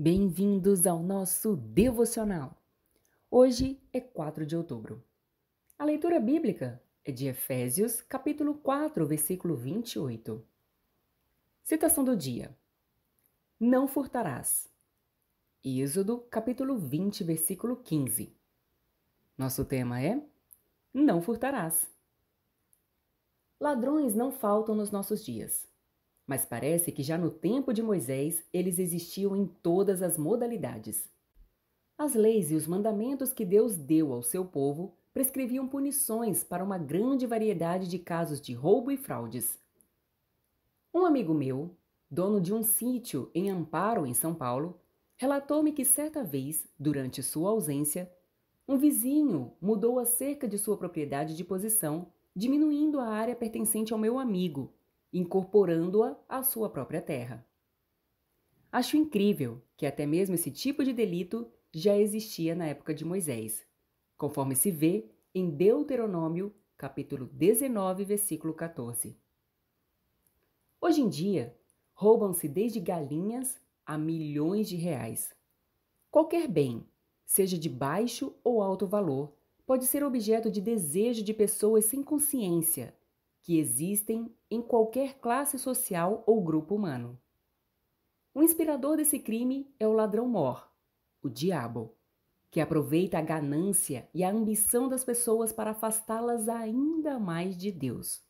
Bem-vindos ao nosso devocional. Hoje é 4 de outubro. A leitura bíblica é de Efésios, capítulo 4, versículo 28. Citação do dia: Não furtarás. Êxodo, capítulo 20, versículo 15. Nosso tema é: Não furtarás. Ladrões não faltam nos nossos dias. Mas parece que já no tempo de Moisés eles existiam em todas as modalidades. As leis e os mandamentos que Deus deu ao seu povo prescreviam punições para uma grande variedade de casos de roubo e fraudes. Um amigo meu, dono de um sítio em Amparo, em São Paulo, relatou-me que certa vez, durante sua ausência, um vizinho mudou a cerca de sua propriedade de posição, diminuindo a área pertencente ao meu amigo incorporando-a à sua própria terra. Acho incrível que até mesmo esse tipo de delito já existia na época de Moisés, conforme se vê em Deuteronômio, capítulo 19, versículo 14. Hoje em dia, roubam-se desde galinhas a milhões de reais. Qualquer bem, seja de baixo ou alto valor, pode ser objeto de desejo de pessoas sem consciência que existem em qualquer classe social ou grupo humano. O inspirador desse crime é o ladrão mor, o diabo, que aproveita a ganância e a ambição das pessoas para afastá-las ainda mais de Deus.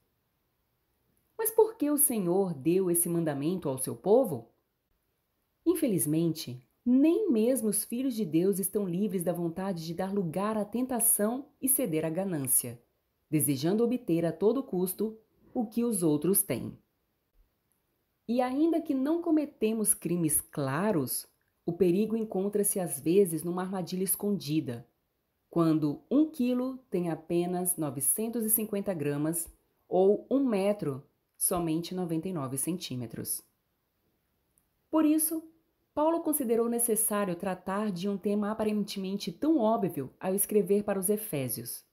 Mas por que o Senhor deu esse mandamento ao seu povo? Infelizmente, nem mesmo os filhos de Deus estão livres da vontade de dar lugar à tentação e ceder à ganância desejando obter a todo custo o que os outros têm. E ainda que não cometemos crimes claros, o perigo encontra-se às vezes numa armadilha escondida, quando um quilo tem apenas 950 gramas ou um metro somente 99 centímetros. Por isso, Paulo considerou necessário tratar de um tema aparentemente tão óbvio ao escrever para os Efésios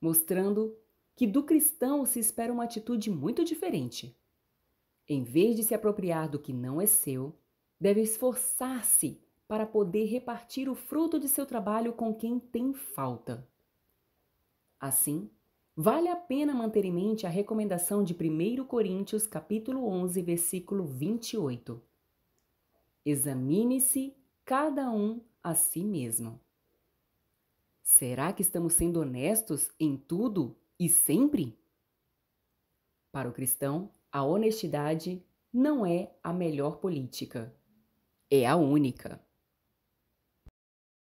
mostrando que do cristão se espera uma atitude muito diferente. Em vez de se apropriar do que não é seu, deve esforçar-se para poder repartir o fruto de seu trabalho com quem tem falta. Assim, vale a pena manter em mente a recomendação de 1 Coríntios capítulo 11, versículo 28. Examine-se cada um a si mesmo. Será que estamos sendo honestos em tudo e sempre? Para o cristão, a honestidade não é a melhor política, é a única.